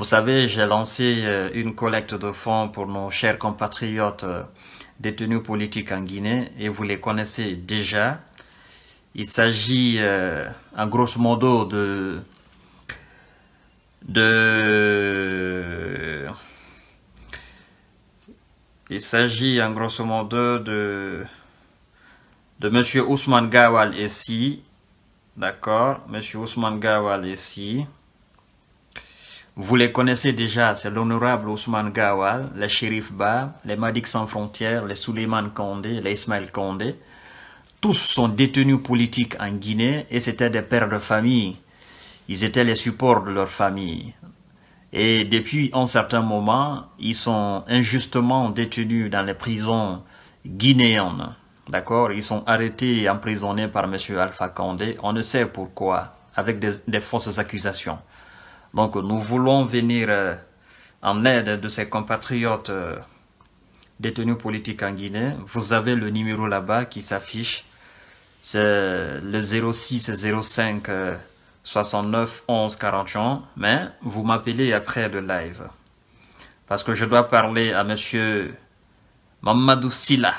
Vous savez, j'ai lancé euh, une collecte de fonds pour nos chers compatriotes euh, détenus politiques en Guinée et vous les connaissez déjà. Il s'agit euh, en grosso modo de, de il s'agit en grosso modo de de monsieur Ousmane Gawal ici, d'accord, monsieur Ousmane Gawal ici... Vous les connaissez déjà, c'est l'honorable Ousmane Gawal, le Shérif Ba, les Madik Sans Frontières, les Souleymane Kondé, les Ismaël Kondé. Tous sont détenus politiques en Guinée et c'était des pères de famille. Ils étaient les supports de leur famille. Et depuis un certain moment, ils sont injustement détenus dans les prisons guinéennes. D'accord Ils sont arrêtés et emprisonnés par M. Alpha Condé. On ne sait pourquoi, avec des fausses accusations. Donc nous voulons venir euh, en aide de ces compatriotes euh, détenus politiques en Guinée. Vous avez le numéro là-bas qui s'affiche. C'est le 06 05 69 11 41. Mais vous m'appelez après le live. Parce que je dois parler à monsieur Mamadou Silla.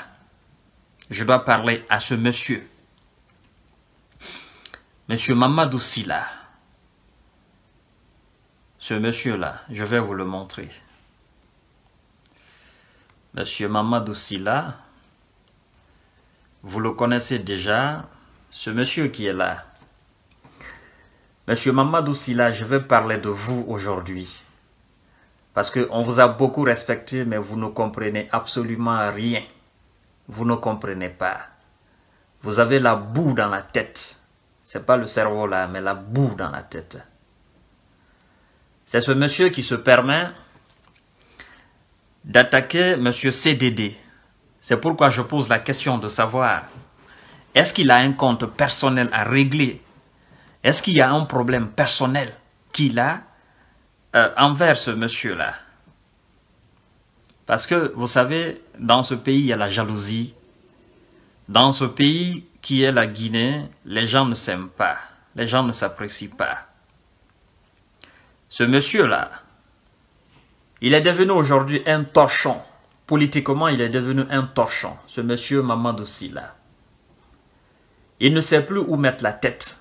Je dois parler à ce monsieur. Monsieur Mamadou Silla. Ce monsieur-là, je vais vous le montrer. Monsieur Mamadou Silla, vous le connaissez déjà, ce monsieur qui est là. Monsieur Mamadou Silla, je vais parler de vous aujourd'hui. Parce qu'on vous a beaucoup respecté, mais vous ne comprenez absolument rien. Vous ne comprenez pas. Vous avez la boue dans la tête. C'est pas le cerveau là, mais la boue dans la tête. C'est ce monsieur qui se permet d'attaquer monsieur CDD. C'est pourquoi je pose la question de savoir, est-ce qu'il a un compte personnel à régler Est-ce qu'il y a un problème personnel qu'il a euh, envers ce monsieur-là Parce que, vous savez, dans ce pays, il y a la jalousie. Dans ce pays qui est la Guinée, les gens ne s'aiment pas, les gens ne s'apprécient pas. Ce monsieur-là, il est devenu aujourd'hui un torchon. Politiquement, il est devenu un torchon. Ce monsieur Mamadou là. Il ne sait plus où mettre la tête.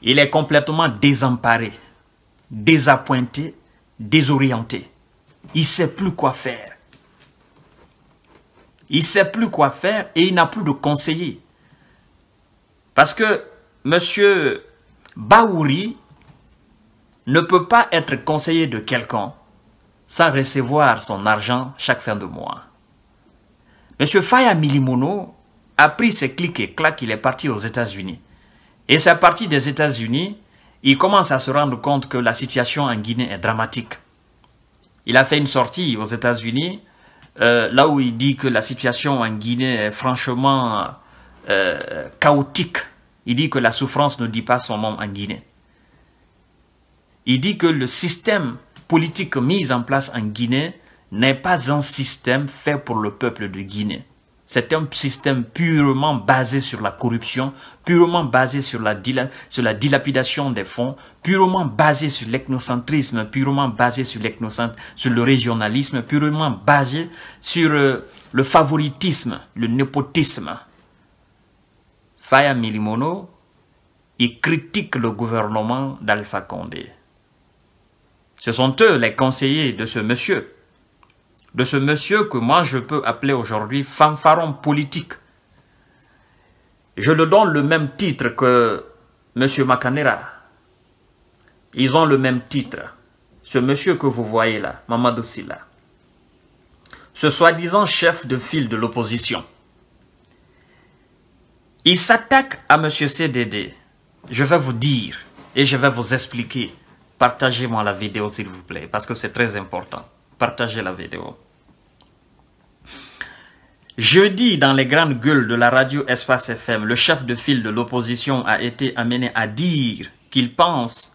Il est complètement désemparé, désappointé, désorienté. Il ne sait plus quoi faire. Il ne sait plus quoi faire et il n'a plus de conseiller. Parce que M. Baouri ne peut pas être conseiller de quelqu'un sans recevoir son argent chaque fin de mois. M. Faya Milimono a pris ses clics et claques, il est parti aux États-Unis. Et c'est partie des États-Unis, il commence à se rendre compte que la situation en Guinée est dramatique. Il a fait une sortie aux États-Unis, euh, là où il dit que la situation en Guinée est franchement euh, chaotique. Il dit que la souffrance ne dit pas son nom en Guinée. Il dit que le système politique mis en place en Guinée n'est pas un système fait pour le peuple de Guinée. C'est un système purement basé sur la corruption, purement basé sur la, dilapidation des fonds, purement basé sur l'ethnocentrisme, purement basé sur, sur le régionalisme, purement basé sur euh, le favoritisme, le népotisme. Faya Milimono, il critique le gouvernement d'Alpha Condé. Ce sont eux les conseillers de ce monsieur, de ce monsieur que moi je peux appeler aujourd'hui fanfaron politique. Je le donne le même titre que monsieur Makanera. Ils ont le même titre. Ce monsieur que vous voyez là, Mamadou Silla. Ce soi-disant chef de file de l'opposition. Il s'attaque à M. CDD. Je vais vous dire et je vais vous expliquer. Partagez-moi la vidéo, s'il vous plaît, parce que c'est très important. Partagez la vidéo. Jeudi, dans les grandes gueules de la radio Espace FM, le chef de file de l'opposition a été amené à dire qu'il pense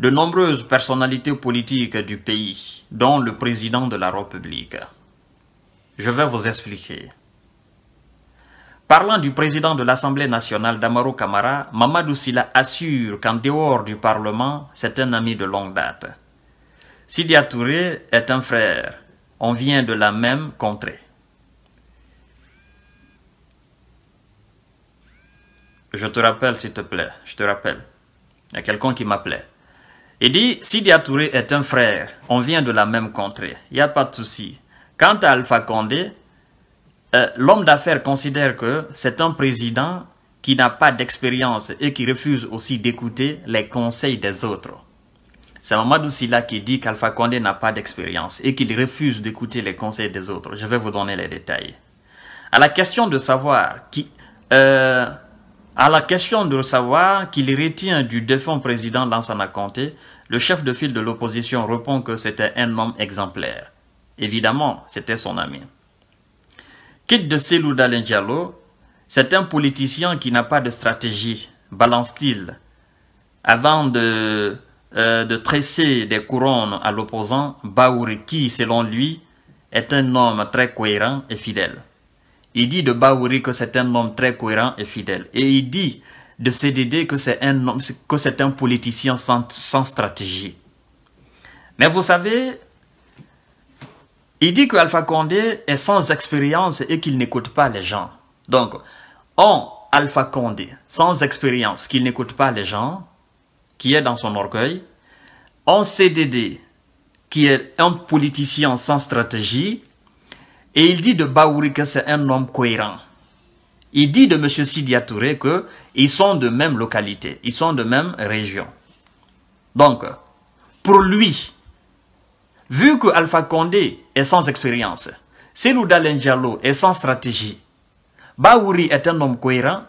de nombreuses personnalités politiques du pays, dont le président de la République. Je vais vous expliquer. Parlant du président de l'Assemblée nationale Damaro Camara, Mamadou Sila assure qu'en dehors du Parlement, c'est un ami de longue date. Sidia Touré est un frère. On vient de la même contrée. Je te rappelle, s'il te plaît, je te rappelle. Il y a quelqu'un qui m'appelait. Il dit, Sidia Touré est un frère. On vient de la même contrée. Il n'y a pas de souci. Quant à Alpha Condé, euh, l'homme d'affaires considère que c'est un président qui n'a pas d'expérience et qui refuse aussi d'écouter les conseils des autres. C'est Mamadou Silla qui dit qu'Alpha Condé n'a pas d'expérience et qu'il refuse d'écouter les conseils des autres. Je vais vous donner les détails. À la question de savoir qui, euh, à la question de savoir qu'il retient du défunt président Lansana Conté, le chef de file de l'opposition répond que c'était un homme exemplaire. Évidemment, c'était son ami. Quitte de Selou Diallo, c'est un politicien qui n'a pas de stratégie, balance-t-il, avant de, euh, tresser des couronnes à l'opposant, Baouri, qui, selon lui, est un homme très cohérent et fidèle. Il dit de Baouri que c'est un homme très cohérent et fidèle. Et il dit de CDD que c'est un, homme, que un politicien sans stratégie. Mais vous savez, il dit qu'Alpha Condé est sans expérience et qu'il n'écoute pas les gens. Donc, on, Alpha Condé, sans expérience, qu'il n'écoute pas les gens, qui est dans son orgueil, on CDD, qui est un politicien sans stratégie, et il dit de Baouri que c'est un homme cohérent. Il dit de M. Sidia Touré qu'ils sont de même localité, ils sont de même région. Donc, pour lui, Vu que Alpha Condé est sans expérience, Selou Diallo est sans stratégie, Baouri est un homme cohérent,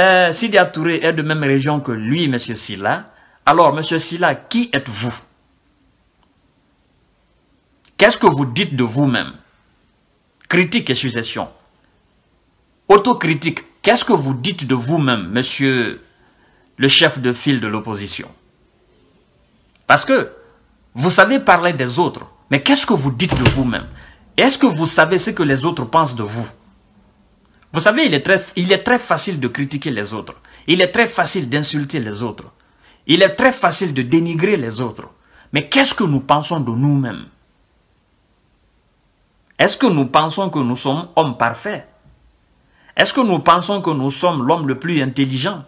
euh, Sidi est de même région que lui, M. Silla, alors M. Silla, qui êtes-vous Qu'est-ce que vous dites de vous-même Critique et suggestion. Autocritique, qu'est-ce que vous dites de vous-même, monsieur le chef de file de l'opposition Parce que vous savez parler des autres, mais qu'est-ce que vous dites de vous-même Est-ce que vous savez ce que les autres pensent de vous Vous savez, il est, très, il est très facile de critiquer les autres. Il est très facile d'insulter les autres. Il est très facile de dénigrer les autres. Mais qu'est-ce que nous pensons de nous-mêmes Est-ce que nous pensons que nous sommes hommes parfaits Est-ce que nous pensons que nous sommes l'homme le plus intelligent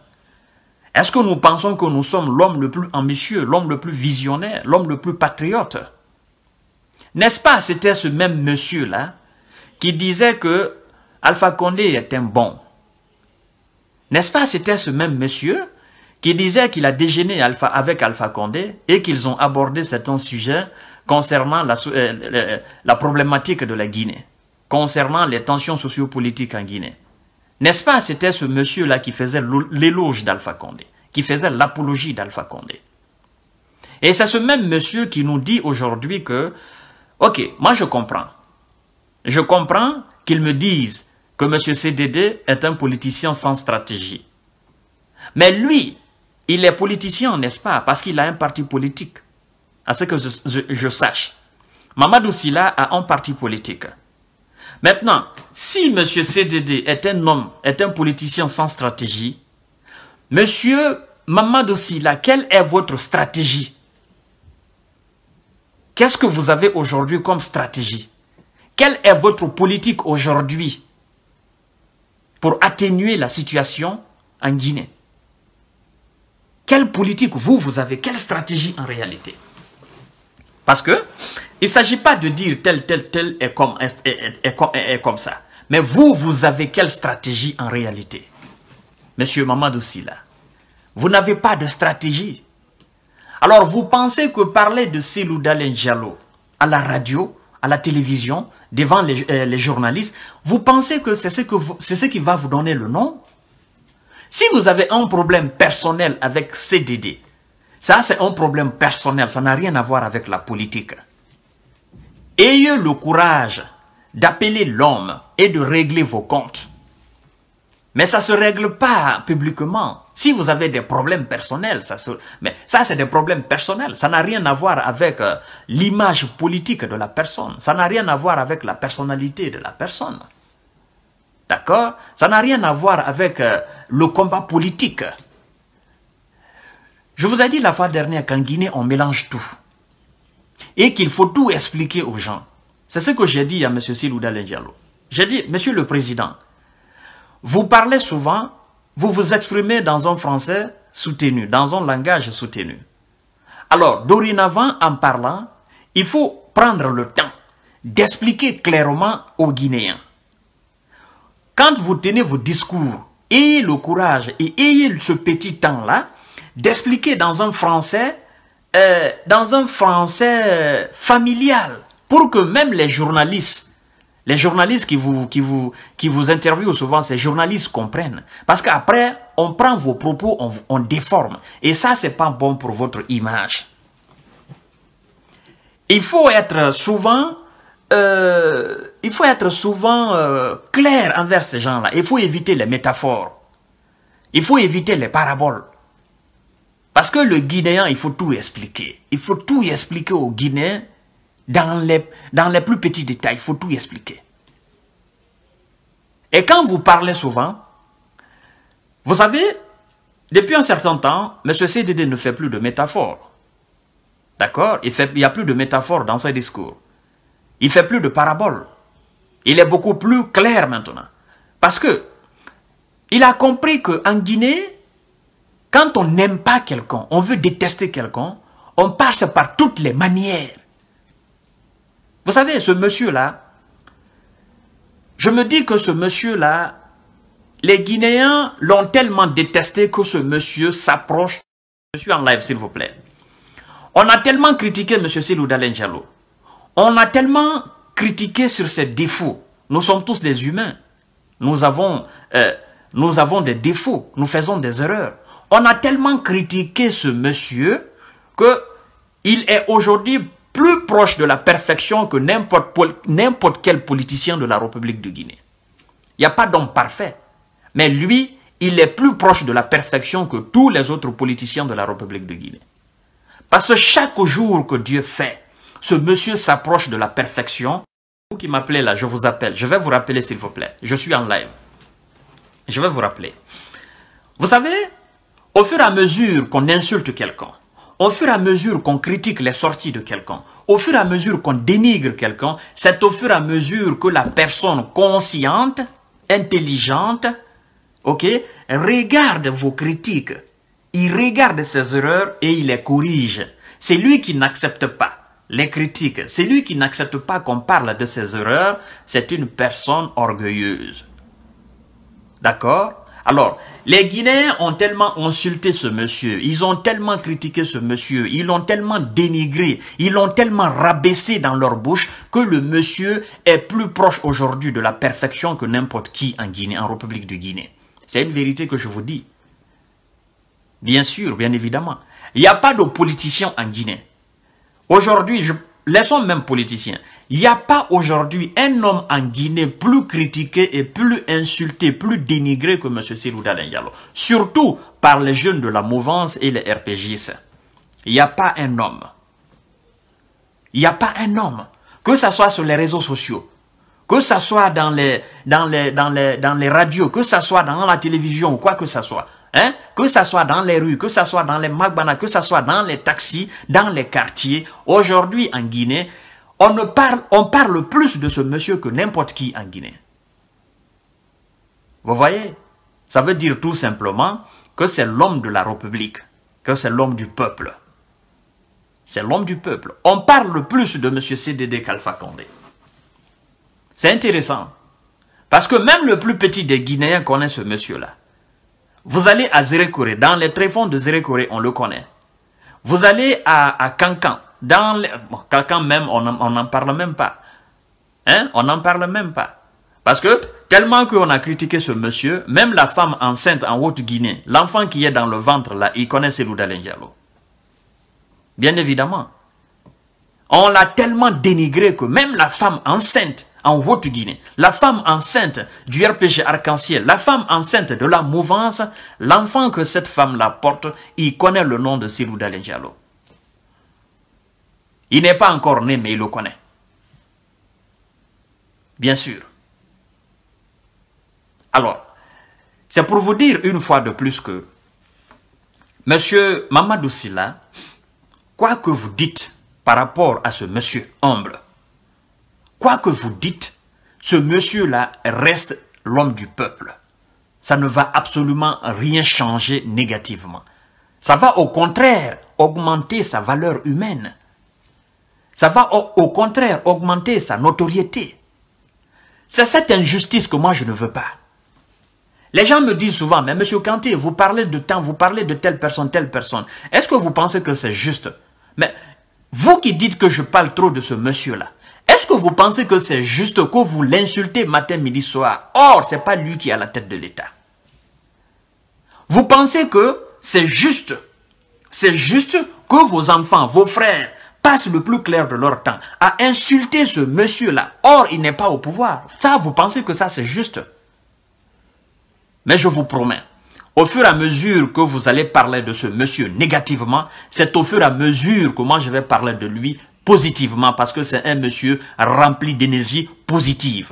est-ce que nous pensons que nous sommes l'homme le plus ambitieux, l'homme le plus visionnaire, l'homme le plus patriote N'est-ce pas, c'était ce même monsieur-là qui disait que Alpha Condé est un bon. N'est-ce pas, c'était ce même monsieur qui disait qu'il a déjeuné Alpha, avec Alpha Condé et qu'ils ont abordé certains sujets concernant la, euh, euh, la problématique de la Guinée, concernant les tensions sociopolitiques en Guinée. N'est-ce pas C'était ce monsieur-là qui faisait l'éloge d'Alpha Condé, qui faisait l'apologie d'Alpha Condé. Et c'est ce même monsieur qui nous dit aujourd'hui que, ok, moi je comprends. Je comprends qu'ils me disent que M. CDD est un politicien sans stratégie. Mais lui, il est politicien, n'est-ce pas Parce qu'il a un parti politique. À ce que je, sache, Mamadou Silla a un parti politique. Maintenant, si M. CDD est un homme, est un politicien sans stratégie, M. Mamadou Sila, quelle est votre stratégie Qu'est-ce que vous avez aujourd'hui comme stratégie Quelle est votre politique aujourd'hui pour atténuer la situation en Guinée Quelle politique vous, vous avez Quelle stratégie en réalité parce que il ne s'agit pas de dire tel, tel, tel est comme, est, comme, ça. Mais vous, vous avez quelle stratégie en réalité Monsieur Mamadou Sila, vous n'avez pas de stratégie. Alors vous pensez que parler de Silou Dalen à la radio, à la télévision, devant les, euh, journalistes, vous pensez que c'est ce, ce qui va vous donner le nom Si vous avez un problème personnel avec CDD, ça, c'est un problème personnel. Ça n'a rien à voir avec la politique. Ayez le courage d'appeler l'homme et de régler vos comptes. Mais ça ne se règle pas publiquement. Si vous avez des problèmes personnels, ça mais ça c'est des problèmes personnels. Ça n'a rien à voir avec euh, l'image politique de la personne. Ça n'a rien à voir avec la personnalité de la personne. D'accord Ça n'a rien à voir avec euh, le combat politique. Je vous ai dit la fois dernière qu'en Guinée, on mélange tout. Et qu'il faut tout expliquer aux gens. C'est ce que j'ai dit à M. Silouda Lengialo. J'ai dit, Monsieur le Président, vous parlez souvent, vous vous exprimez dans un français soutenu, dans un langage soutenu. Alors, dorénavant, en parlant, il faut prendre le temps d'expliquer clairement aux Guinéens. Quand vous tenez vos discours, ayez le courage et ayez ce petit temps-là d'expliquer dans un français, euh, dans un français euh, familial, pour que même les journalistes, les journalistes qui vous, qui vous, qui vous interviewent souvent, ces journalistes comprennent. Parce qu'après, on prend vos propos, on, déforme. Et ça, ce n'est pas bon pour votre image. Il faut être souvent, euh, il faut être souvent clair envers ces gens-là. Il faut éviter les métaphores. Il faut éviter les paraboles. Parce que le Guinéen, il faut tout expliquer. Il faut tout expliquer au Guinéen dans les, dans les plus petits détails. Il faut tout expliquer. Et quand vous parlez souvent, vous savez, depuis un certain temps, M. CDD ne fait plus de métaphores. D'accord Il n'y a plus de métaphores dans ses discours. Il fait plus de paraboles. Il est beaucoup plus clair maintenant. Parce que il a compris qu'en Guinée, quand on n'aime pas quelqu'un, on veut détester quelqu'un, on passe par toutes les manières. Vous savez, ce monsieur-là, je me dis que ce monsieur-là, les Guinéens l'ont tellement détesté que ce monsieur s'approche. Je suis en live, s'il vous plaît. On a tellement critiqué M. Silou Njalo. On a tellement critiqué sur ses défauts. Nous sommes tous des humains. Nous avons, euh, nous avons des défauts. Nous faisons des erreurs. On a tellement critiqué ce monsieur que il est aujourd'hui plus proche de la perfection que n'importe quel politicien de la République de Guinée. Il n'y a pas d'homme parfait. Mais lui, il est plus proche de la perfection que tous les autres politiciens de la République de Guinée. Parce que chaque jour que Dieu fait, ce monsieur s'approche de la perfection. Vous qui m'appelez là, je vous appelle. Je vais vous rappeler s'il vous plaît. Je suis en live. Je vais vous rappeler. Vous savez, au fur et à mesure qu'on insulte quelqu'un, au fur et à mesure qu'on critique les sorties de quelqu'un, au fur et à mesure qu'on dénigre quelqu'un, c'est au fur et à mesure que la personne consciente, intelligente, ok, regarde vos critiques, il regarde ses erreurs et il les corrige. C'est lui qui n'accepte pas les critiques, c'est lui qui n'accepte pas qu'on parle de ses erreurs, c'est une personne orgueilleuse. D'accord alors, les Guinéens ont tellement insulté ce monsieur, ils ont tellement critiqué ce monsieur, ils l'ont tellement dénigré, ils l'ont tellement rabaissé dans leur bouche que le monsieur est plus proche aujourd'hui de la perfection que n'importe qui en Guinée, en République de Guinée. C'est une vérité que je vous dis. Bien sûr, bien évidemment. Il n'y a pas de politicien en Guinée. Aujourd'hui, je laissons même politiciens. Il n'y a pas aujourd'hui un homme en Guinée plus critiqué et plus insulté, plus dénigré que M. Sirouda Diallo. Surtout par les jeunes de la mouvance et les RPGs. Il n'y a pas un homme. Il n'y a pas un homme. Que ce soit sur les réseaux sociaux, que ce soit dans les, dans les, dans dans les radios, que ce soit dans la télévision ou quoi que ce soit. Hein? Que ce soit dans les rues, que ce soit dans les magbanas, que ce soit dans les taxis, dans les quartiers. Aujourd'hui, en Guinée, on, ne parle, on parle plus de ce monsieur que n'importe qui en Guinée. Vous voyez Ça veut dire tout simplement que c'est l'homme de la République, que c'est l'homme du peuple. C'est l'homme du peuple. On parle plus de Monsieur CDD qu'Alpha Condé. C'est intéressant. Parce que même le plus petit des Guinéens connaît ce monsieur-là. Vous allez à Zérekoré, dans les tréfonds de Zérekoré, on le connaît. Vous allez à, Cancan, dans les... même, on n'en parle même pas. Hein? On n'en parle même pas. Parce que tellement qu'on a critiqué ce monsieur, même la femme enceinte en Haute-Guinée, l'enfant qui est dans le ventre là, il connaît Selouda Lengialo. Bien évidemment. On l'a tellement dénigré que même la femme enceinte en Haute-Guinée, la femme enceinte du RPG Arc-en-Ciel, la femme enceinte de la mouvance, l'enfant que cette femme la porte, il connaît le nom de Sirou Dalenjalo. Il n'est pas encore né, mais il le connaît. Bien sûr. Alors, c'est pour vous dire une fois de plus que Monsieur Mamadou Silla, quoi que vous dites par rapport à ce monsieur humble, Quoi que vous dites, ce monsieur-là reste l'homme du peuple. Ça ne va absolument rien changer négativement. Ça va au contraire augmenter sa valeur humaine. Ça va au, contraire augmenter sa notoriété. C'est cette injustice que moi je ne veux pas. Les gens me disent souvent, mais monsieur Kanté, vous parlez de tant, vous parlez de telle personne, telle personne. Est-ce que vous pensez que c'est juste Mais vous qui dites que je parle trop de ce monsieur-là, est-ce que vous pensez que c'est juste que vous l'insultez matin, midi, soir Or, c'est pas lui qui est à la tête de l'État. Vous pensez que c'est juste, c'est juste que vos enfants, vos frères, passent le plus clair de leur temps à insulter ce monsieur-là. Or, il n'est pas au pouvoir. Ça, vous pensez que ça, c'est juste Mais je vous promets, au fur et à mesure que vous allez parler de ce monsieur négativement, c'est au fur et à mesure que moi je vais parler de lui positivement parce que c'est un monsieur rempli d'énergie positive.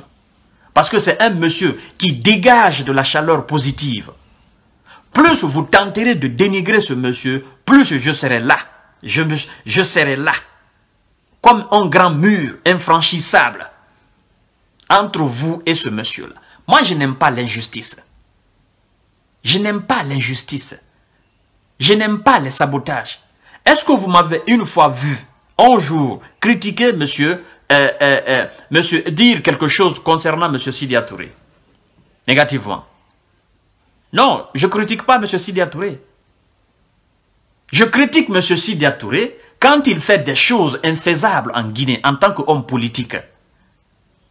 Parce que c'est un monsieur qui dégage de la chaleur positive. Plus vous tenterez de dénigrer ce monsieur, plus je serai là. Je, je serai là. Comme un grand mur infranchissable entre vous et ce monsieur-là. Moi, je n'aime pas l'injustice. Je n'aime pas l'injustice. Je n'aime pas les sabotages. Est-ce que vous m'avez une fois vu un jour critiquer monsieur, euh, euh, euh, monsieur, dire quelque chose concernant monsieur Sidia Touré, négativement. Non, je critique pas monsieur Sidia Touré. Je critique monsieur Sidia Touré quand il fait des choses infaisables en Guinée en tant qu'homme politique.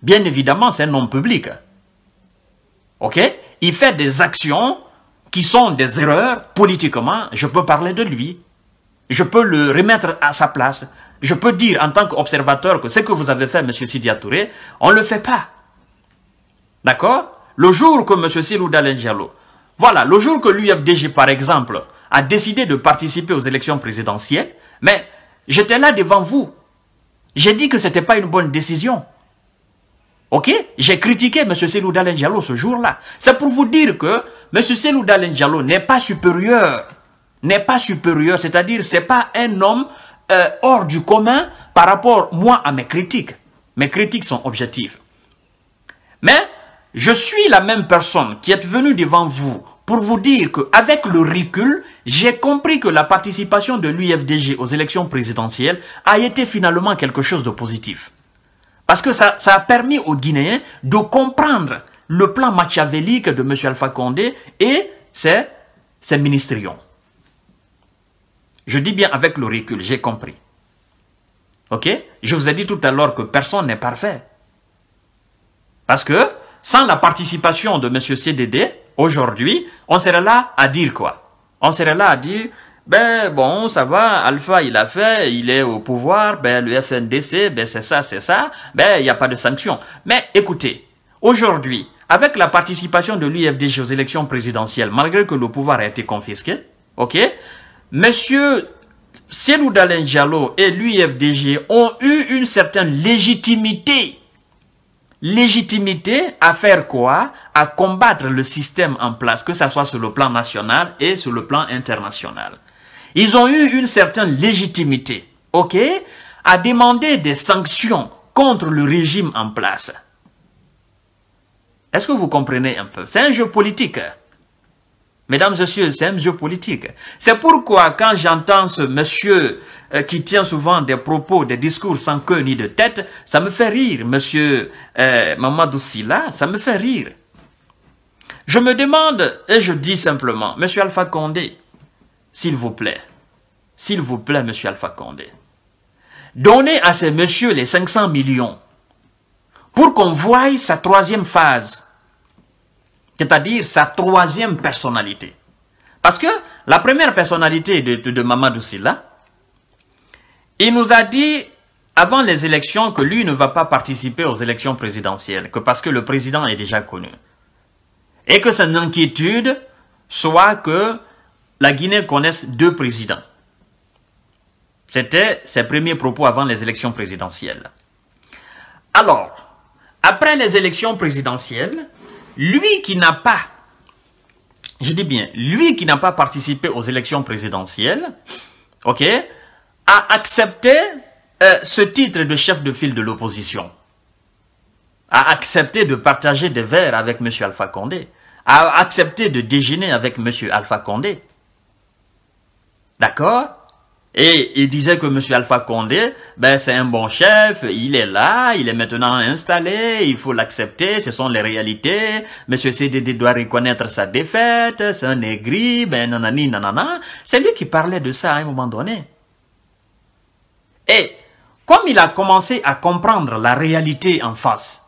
Bien évidemment, c'est un homme public. Ok Il fait des actions qui sont des erreurs politiquement. Je peux parler de lui. Je peux le remettre à sa place je peux dire en tant qu'observateur que ce que vous avez fait, M. Sidia Touré, on ne le fait pas. D'accord Le jour que M. Silou Diallo, voilà, le jour que l'UFDG, par exemple, a décidé de participer aux élections présidentielles, mais j'étais là devant vous. J'ai dit que ce n'était pas une bonne décision. Ok J'ai critiqué M. Selou Diallo ce jour-là. C'est pour vous dire que M. Selou Diallo n'est pas supérieur. N'est pas supérieur, c'est-à-dire c'est pas un homme euh, hors du commun par rapport, moi, à mes critiques. Mes critiques sont objectives. Mais je suis la même personne qui est venue devant vous pour vous dire qu'avec le recul, j'ai compris que la participation de l'UFDG aux élections présidentielles a été finalement quelque chose de positif. Parce que ça, ça a permis aux Guinéens de comprendre le plan machiavélique de M. Alpha Condé et ses, ses ministrions je dis bien avec le recul, j'ai compris. Ok Je vous ai dit tout à l'heure que personne n'est parfait. Parce que sans la participation de M. CDD, aujourd'hui, on serait là à dire quoi On serait là à dire, ben bon, ça va, Alpha il a fait, il est au pouvoir, ben le FNDC, ben c'est ça, c'est ça, ben il n'y a pas de sanctions. » Mais écoutez, aujourd'hui, avec la participation de l'UFDG aux élections présidentielles, malgré que le pouvoir a été confisqué, ok Monsieur Selou Diallo et l'UFDG ont eu une certaine légitimité. Légitimité à faire quoi À combattre le système en place, que ce soit sur le plan national et sur le plan international. Ils ont eu une certaine légitimité, ok À demander des sanctions contre le régime en place. Est-ce que vous comprenez un peu C'est un jeu politique. Mesdames et messieurs, c'est un jeu politique. C'est pourquoi quand j'entends ce monsieur euh, qui tient souvent des propos, des discours sans queue ni de tête, ça me fait rire, monsieur euh, Mamadou Silla, ça me fait rire. Je me demande, et je dis simplement, monsieur Alpha Condé, s'il vous plaît, s'il vous plaît, monsieur Alpha Condé, donnez à ces messieurs les 500 millions pour qu'on voie sa troisième phase c'est-à-dire sa troisième personnalité. Parce que la première personnalité de, de, Mamadou Silla, il nous a dit avant les élections que lui ne va pas participer aux élections présidentielles, que parce que le président est déjà connu. Et que son inquiétude soit que la Guinée connaisse deux présidents. C'était ses premiers propos avant les élections présidentielles. Alors, après les élections présidentielles, lui qui n'a pas, je dis bien, lui qui n'a pas participé aux élections présidentielles, ok, a accepté euh, ce titre de chef de file de l'opposition, a accepté de partager des verres avec M. Alpha Condé, a accepté de déjeuner avec M. Alpha Condé. D'accord et il disait que M. Alpha Condé, ben, c'est un bon chef, il est là, il est maintenant installé, il faut l'accepter, ce sont les réalités. M. CDD doit reconnaître sa défaite, c'est un aigri, ben, nanani, nanana. C'est lui qui parlait de ça à un moment donné. Et comme il a commencé à comprendre la réalité en face,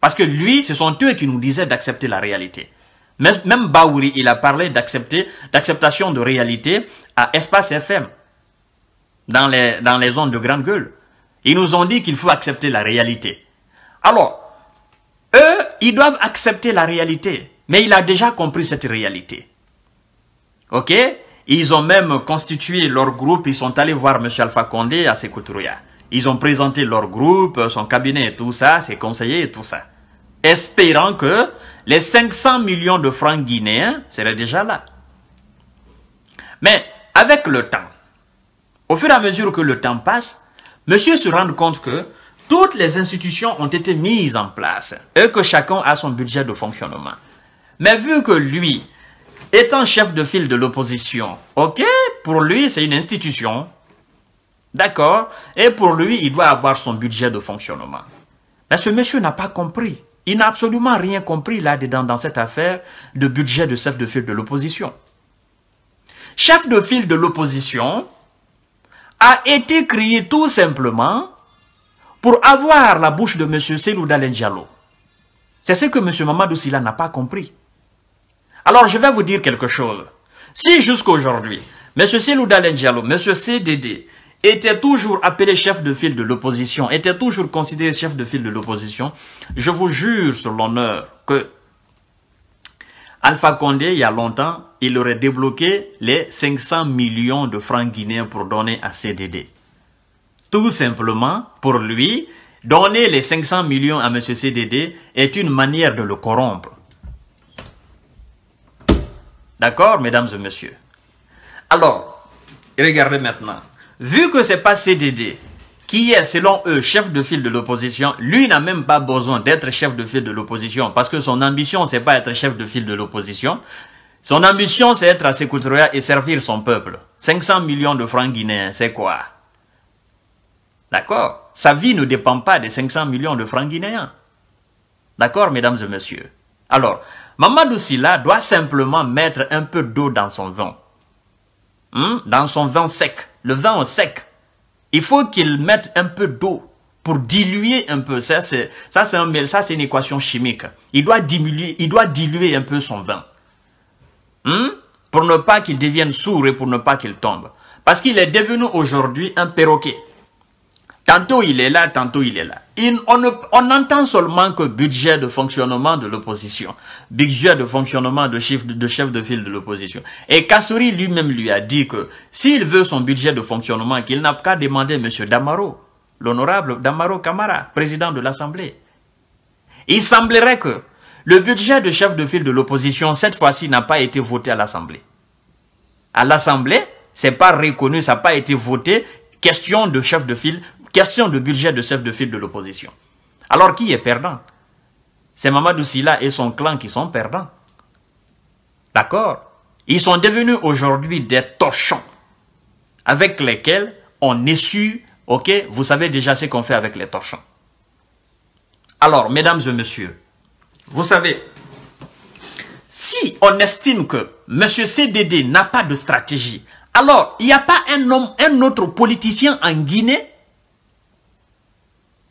parce que lui, ce sont eux qui nous disaient d'accepter la réalité. Même Baouri, il a parlé d'accepter, d'acceptation de réalité à Espace FM dans les, dans zones de grande gueule. Ils nous ont dit qu'il faut accepter la réalité. Alors, eux, ils doivent accepter la réalité. Mais il a déjà compris cette réalité. Ok Ils ont même constitué leur groupe. Ils sont allés voir M. Alpha Condé à Sekouturia. Ils ont présenté leur groupe, son cabinet et tout ça, ses conseillers et tout ça. Espérant que les 500 millions de francs guinéens seraient déjà là. Mais avec le temps, au fur et à mesure que le temps passe, monsieur se rend compte que toutes les institutions ont été mises en place et que chacun a son budget de fonctionnement. Mais vu que lui, étant chef de file de l'opposition, ok, pour lui c'est une institution, d'accord, et pour lui il doit avoir son budget de fonctionnement. Mais ce monsieur n'a pas compris. Il n'a absolument rien compris là-dedans dans cette affaire de budget de chef de file de l'opposition. Chef de file de l'opposition, a été créé tout simplement pour avoir la bouche de M. Selouda C'est ce que M. Mamadou Sila n'a pas compris. Alors je vais vous dire quelque chose. Si jusqu'aujourd'hui, M. Selouda Diallo, M. CDD, était toujours appelé chef de file de l'opposition, était toujours considéré chef de file de l'opposition, je vous jure sur l'honneur que Alpha Condé, il y a longtemps, il aurait débloqué les 500 millions de francs guinéens pour donner à CDD. Tout simplement, pour lui, donner les 500 millions à M. CDD est une manière de le corrompre. D'accord, mesdames et messieurs Alors, regardez maintenant. Vu que ce n'est pas CDD, qui est, selon eux, chef de file de l'opposition, lui n'a même pas besoin d'être chef de file de l'opposition, parce que son ambition, c'est pas être chef de file de l'opposition. Son ambition, c'est être à couturiers et servir son peuple. 500 millions de francs guinéens, c'est quoi D'accord Sa vie ne dépend pas des 500 millions de francs guinéens. D'accord, mesdames et messieurs Alors, Mamadou Sila doit simplement mettre un peu d'eau dans son vin. Hmm? Dans son vin sec. Le vin au sec il faut qu'il mette un peu d'eau pour diluer un peu. Ça, c'est ça, c'est un, ça, c'est une équation chimique. Il doit diluer, il doit diluer un peu son vin. Hmm? Pour ne pas qu'il devienne sourd et pour ne pas qu'il tombe. Parce qu'il est devenu aujourd'hui un perroquet. Tantôt il est là, tantôt il est là on, n'entend seulement que budget de fonctionnement de l'opposition, budget de fonctionnement de, de chef de file de l'opposition. Et Kassouri lui-même lui a dit que s'il veut son budget de fonctionnement, qu'il n'a qu'à demander M. Damaro, l'honorable Damaro Camara, président de l'Assemblée. Il semblerait que le budget de chef de file de l'opposition, cette fois-ci, n'a pas été voté à l'Assemblée. À l'Assemblée, c'est pas reconnu, ça n'a pas été voté. Question de chef de file Question de budget de chef de file de l'opposition. Alors qui est perdant C'est Mamadou Silla et son clan qui sont perdants. D'accord Ils sont devenus aujourd'hui des torchons avec lesquels on essuie, ok, vous savez déjà ce qu'on fait avec les torchons. Alors, mesdames et messieurs, vous savez, si on estime que M. CDD n'a pas de stratégie, alors il n'y a pas un, homme, un autre politicien en Guinée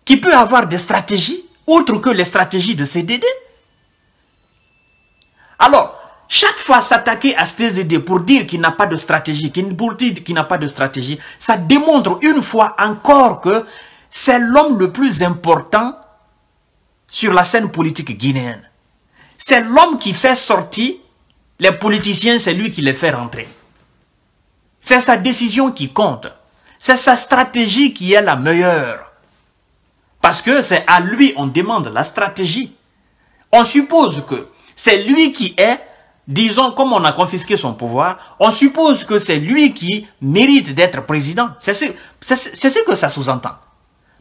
qui peut avoir des stratégies autres que les stratégies de CDD. Alors, chaque fois s'attaquer à CDD pour dire qu'il n'a pas de stratégie, pour dire qu'il n'a pas de stratégie, ça démontre une fois encore que c'est l'homme le plus important sur la scène politique guinéenne. C'est l'homme qui fait sortir les politiciens, c'est lui qui les fait rentrer. C'est sa décision qui compte. C'est sa stratégie qui est la meilleure. Parce que c'est à lui on demande la stratégie. On suppose que c'est lui qui est, disons, comme on a confisqué son pouvoir, on suppose que c'est lui qui mérite d'être président. C'est ce, que ça sous-entend.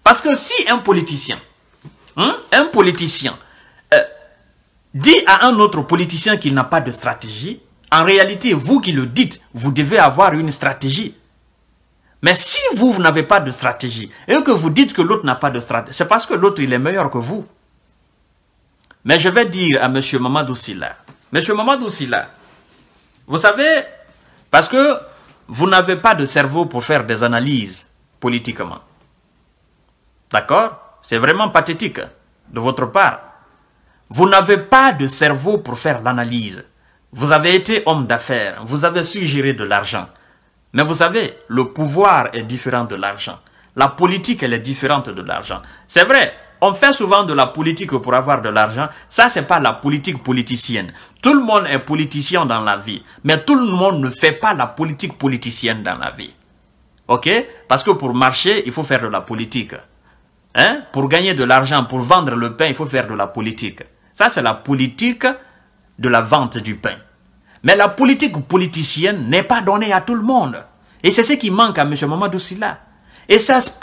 Parce que si un politicien, hein, un politicien, euh, dit à un autre politicien qu'il n'a pas de stratégie, en réalité, vous qui le dites, vous devez avoir une stratégie. Mais si vous, n'avez pas de stratégie et que vous dites que l'autre n'a pas de stratégie, c'est parce que l'autre, il est meilleur que vous. Mais je vais dire à M. Mamadou Silla, M. Mamadou Silla, vous savez, parce que vous n'avez pas de cerveau pour faire des analyses politiquement. D'accord C'est vraiment pathétique hein, de votre part. Vous n'avez pas de cerveau pour faire l'analyse. Vous avez été homme d'affaires, vous avez su gérer de l'argent. Mais vous savez, le pouvoir est différent de l'argent. La politique, elle est différente de l'argent. C'est vrai, on fait souvent de la politique pour avoir de l'argent. Ça, ce n'est pas la politique politicienne. Tout le monde est politicien dans la vie. Mais tout le monde ne fait pas la politique politicienne dans la vie. Ok Parce que pour marcher, il faut faire de la politique. Hein Pour gagner de l'argent, pour vendre le pain, il faut faire de la politique. Ça, c'est la politique de la vente du pain. Mais la politique politicienne n'est pas donnée à tout le monde. Et c'est ce qui manque à M. Mamadou Silla. Et cette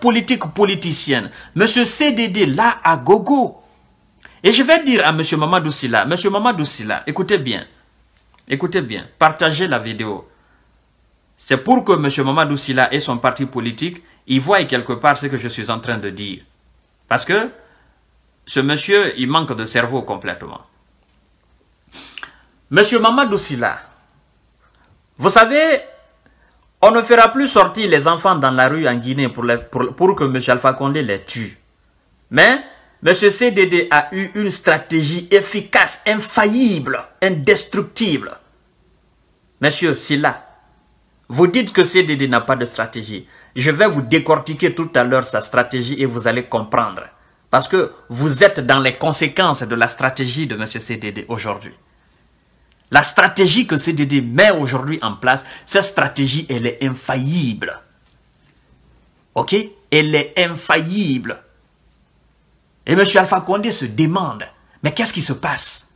politique politicienne, M. CDD là à gogo. Et je vais dire à M. Mamadou Silla, M. Mamadou Silla, écoutez bien, écoutez bien, partagez la vidéo. C'est pour que M. Mamadou Silla et son parti politique y voient quelque part ce que je suis en train de dire. Parce que ce monsieur, il manque de cerveau complètement. Monsieur Mamadou Silla, vous savez, on ne fera plus sortir les enfants dans la rue en Guinée pour, pour, que M. Alpha Condé les tue. Mais M. CDD a eu une stratégie efficace, infaillible, indestructible. Monsieur Silla, vous dites que CDD n'a pas de stratégie. Je vais vous décortiquer tout à l'heure sa stratégie et vous allez comprendre. Parce que vous êtes dans les conséquences de la stratégie de M. CDD aujourd'hui. La stratégie que CDD met aujourd'hui en place, cette stratégie, elle est infaillible. Ok Elle est infaillible. Et M. Alpha Condé se demande, mais qu'est-ce qui se passe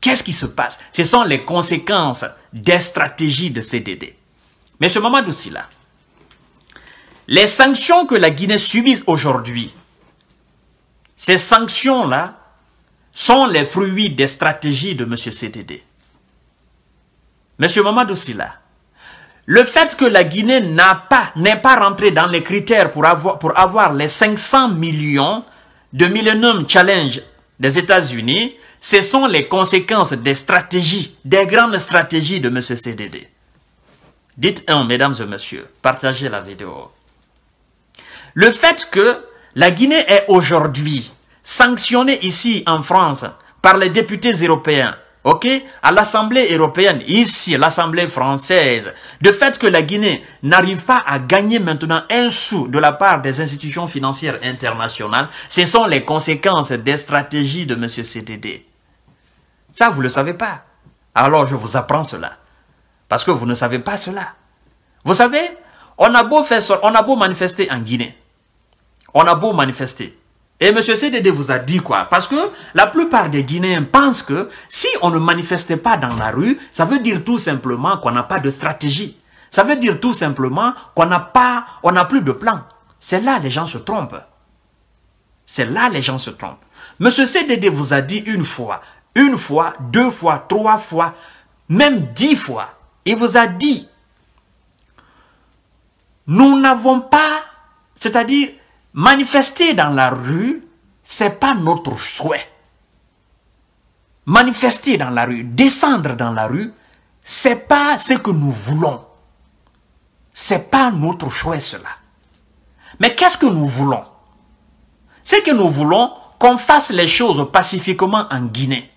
Qu'est-ce qui se passe Ce sont les conséquences des stratégies de CDD. Mais ce moment là, les sanctions que la Guinée subit aujourd'hui, ces sanctions-là sont les fruits des stratégies de M. CDD. M. Mamadou Silla, le fait que la Guinée n'a pas, n'est pas rentrée dans les critères pour avoir, pour avoir les 500 millions de Millennium Challenge des États-Unis, ce sont les conséquences des stratégies, des grandes stratégies de M. CDD. Dites un, mesdames et messieurs, partagez la vidéo. Le fait que la Guinée est aujourd'hui sanctionné ici en France par les députés européens, ok, à l'Assemblée européenne, ici, l'Assemblée française, de fait que la Guinée n'arrive pas à gagner maintenant un sou de la part des institutions financières internationales, ce sont les conséquences des stratégies de M. CTD. Ça, vous ne le savez pas. Alors, je vous apprends cela. Parce que vous ne savez pas cela. Vous savez, on a beau, faire, on a beau manifester en Guinée. On a beau manifester. Et M. CDD vous a dit quoi Parce que la plupart des Guinéens pensent que si on ne manifestait pas dans la rue, ça veut dire tout simplement qu'on n'a pas de stratégie. Ça veut dire tout simplement qu'on n'a pas, on n'a plus de plan. C'est là les gens se trompent. C'est là les gens se trompent. M. CDD vous a dit une fois, une fois, deux fois, trois fois, même dix fois. Il vous a dit, nous n'avons pas, c'est-à-dire, Manifester dans la rue, c'est pas notre souhait. Manifester dans la rue, descendre dans la rue, c'est pas ce que nous voulons. C'est pas notre choix cela. Mais qu'est-ce que nous voulons C'est que nous voulons qu'on fasse les choses pacifiquement en Guinée.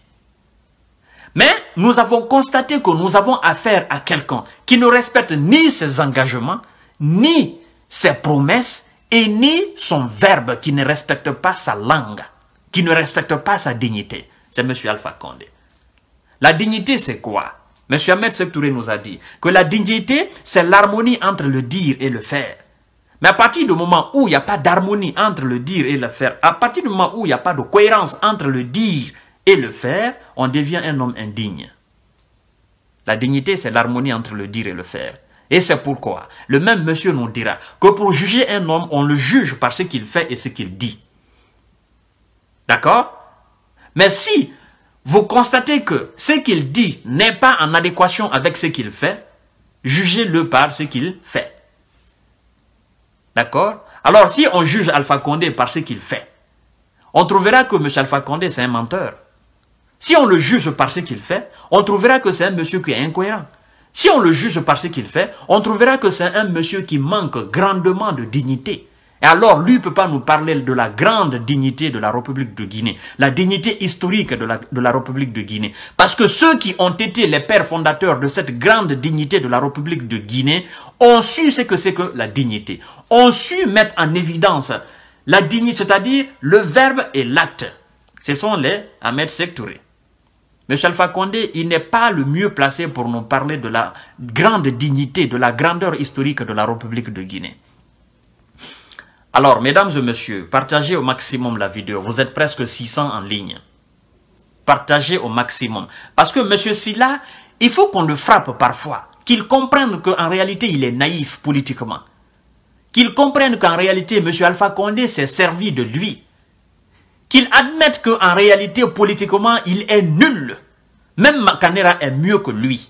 Mais nous avons constaté que nous avons affaire à quelqu'un qui ne respecte ni ses engagements, ni ses promesses, et ni son verbe qui ne respecte pas sa langue, qui ne respecte pas sa dignité. C'est M. Alpha Condé. La dignité, c'est quoi M. Ahmed Sektouré nous a dit que la dignité, c'est l'harmonie entre le dire et le faire. Mais à partir du moment où il n'y a pas d'harmonie entre le dire et le faire, à partir du moment où il n'y a pas de cohérence entre le dire et le faire, on devient un homme indigne. La dignité, c'est l'harmonie entre le dire et le faire. Et c'est pourquoi le même monsieur nous dira que pour juger un homme, on le juge par ce qu'il fait et ce qu'il dit. D'accord Mais si vous constatez que ce qu'il dit n'est pas en adéquation avec ce qu'il fait, jugez-le par ce qu'il fait. D'accord Alors, si on juge Alpha Condé par ce qu'il fait, on trouvera que M. Alpha Condé, c'est un menteur. Si on le juge par ce qu'il fait, on trouvera que c'est un monsieur qui est incohérent. Si on le juge par ce qu'il fait, on trouvera que c'est un monsieur qui manque grandement de dignité. Et alors, lui ne peut pas nous parler de la grande dignité de la République de Guinée, la dignité historique de la, République de Guinée. Parce que ceux qui ont été les pères fondateurs de cette grande dignité de la République de Guinée ont su ce que c'est que la dignité. Ont su mettre en évidence la dignité, c'est-à-dire le verbe et l'acte. Ce sont les Ahmed Sektouré alpha Condé il n'est pas le mieux placé pour nous parler de la grande dignité, de la grandeur historique de la République de Guinée. Alors, mesdames et messieurs, partagez au maximum la vidéo. Vous êtes presque 600 en ligne. Partagez au maximum. Parce que Monsieur Silla, il faut qu'on le frappe parfois. Qu'il comprenne qu'en réalité, il est naïf politiquement. Qu'il comprenne qu'en réalité, Monsieur Alpha Condé s'est servi de lui qu'il admette qu'en réalité, politiquement, il est nul. Même Macanera est mieux que lui.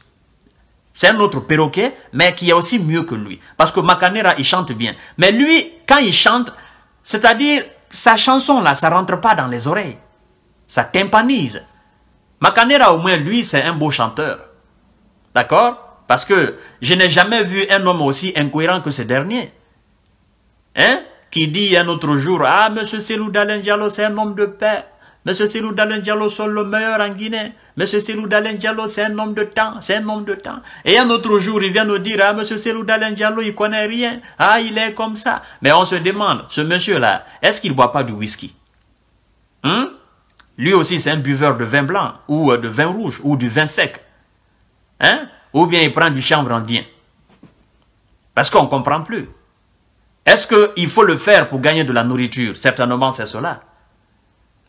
C'est un autre perroquet, mais qui est aussi mieux que lui. Parce que Macanera, il chante bien. Mais lui, quand il chante, c'est-à-dire, sa chanson, là, ça rentre pas dans les oreilles. Ça tympanise. Macanera, au moins, lui, c'est un beau chanteur. D'accord Parce que je n'ai jamais vu un homme aussi incohérent que ce dernier. Hein qui dit un autre jour, ah, monsieur Selou Dalen c'est un homme de paix. Monsieur Selou Dalen Diallo, c'est le meilleur en Guinée. Monsieur Selou Dalen c'est un homme de temps, c'est un homme de temps. Et un autre jour, il vient nous dire, ah, monsieur Selou Dalen Diallo, il connaît rien. Ah, il est comme ça. Mais on se demande, ce monsieur-là, est-ce qu'il boit pas du whisky? Hein? Lui aussi, c'est un buveur de vin blanc, ou euh, de vin rouge, ou du vin sec. Hein? Ou bien il prend du chanvre indien. Parce qu'on comprend plus. Est-ce qu'il faut le faire pour gagner de la nourriture Certainement, c'est cela.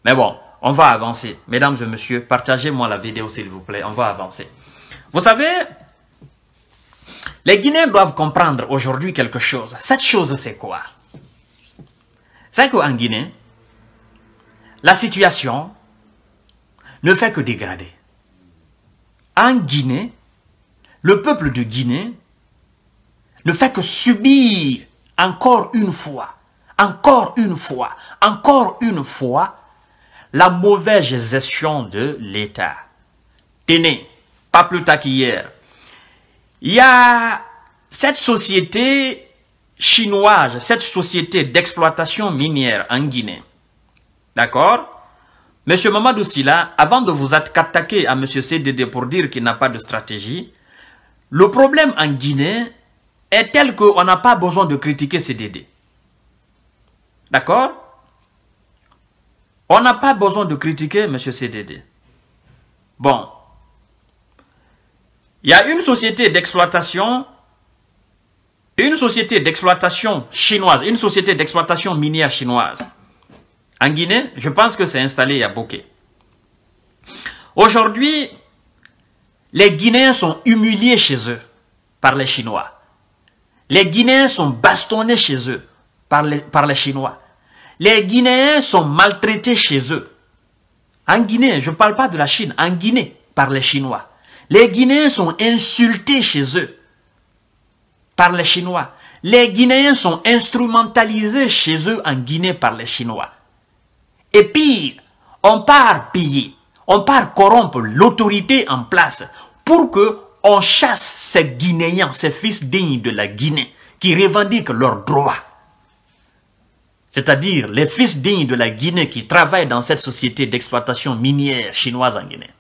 Mais bon, on va avancer. Mesdames et messieurs, partagez-moi la vidéo, s'il vous plaît. On va avancer. Vous savez, les Guinéens doivent comprendre aujourd'hui quelque chose. Cette chose, c'est quoi C'est qu'en Guinée, la situation ne fait que dégrader. En Guinée, le peuple de Guinée ne fait que subir encore une fois, encore une fois, encore une fois, la mauvaise gestion de l'État. Tenez, pas plus tard qu'hier, il y a cette société chinoise, cette société d'exploitation minière en Guinée. D'accord Monsieur Mamadou Sila, avant de vous attaquer à Monsieur CDD pour dire qu'il n'a pas de stratégie, le problème en Guinée, est telle qu'on n'a pas besoin de critiquer CDD. D'accord On n'a pas besoin de critiquer M. CDD. Bon. Il y a une société d'exploitation, une société d'exploitation chinoise, une société d'exploitation minière chinoise. En Guinée, je pense que c'est installé à Boké. Aujourd'hui, les Guinéens sont humiliés chez eux par les Chinois. Les Guinéens sont bastonnés chez eux par les, par les Chinois. Les Guinéens sont maltraités chez eux. En Guinée, je ne parle pas de la Chine, en Guinée, par les Chinois. Les Guinéens sont insultés chez eux par les Chinois. Les Guinéens sont instrumentalisés chez eux en Guinée par les Chinois. Et pire, on part piller, on part corrompre l'autorité en place pour que on chasse ces Guinéens, ces fils dignes de la Guinée, qui revendiquent leurs droits. C'est-à-dire les fils dignes de la Guinée qui travaillent dans cette société d'exploitation minière chinoise en Guinée.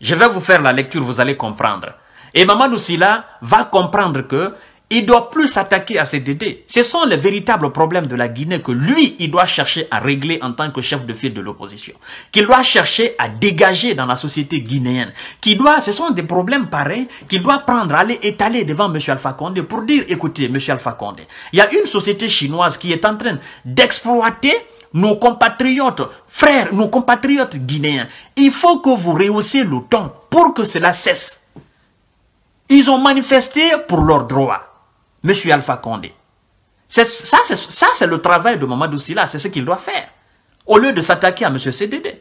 Je vais vous faire la lecture, vous allez comprendre. Et Maman Sila va comprendre que il doit plus s'attaquer à cet été. Ce sont les véritables problèmes de la Guinée que lui, il doit chercher à régler en tant que chef de file de l'opposition. Qu'il doit chercher à dégager dans la société guinéenne. Qui doit, ce sont des problèmes pareils qu'il doit prendre, aller étaler devant M. Alpha Condé pour dire, écoutez, M. Alpha Condé, il y a une société chinoise qui est en train d'exploiter nos compatriotes, frères, nos compatriotes guinéens. Il faut que vous rehaussiez le temps pour que cela cesse. Ils ont manifesté pour leurs droits. Monsieur Alpha Condé. Ça, c'est le travail de Mamadou Sila, c'est ce qu'il doit faire. Au lieu de s'attaquer à Monsieur CDD.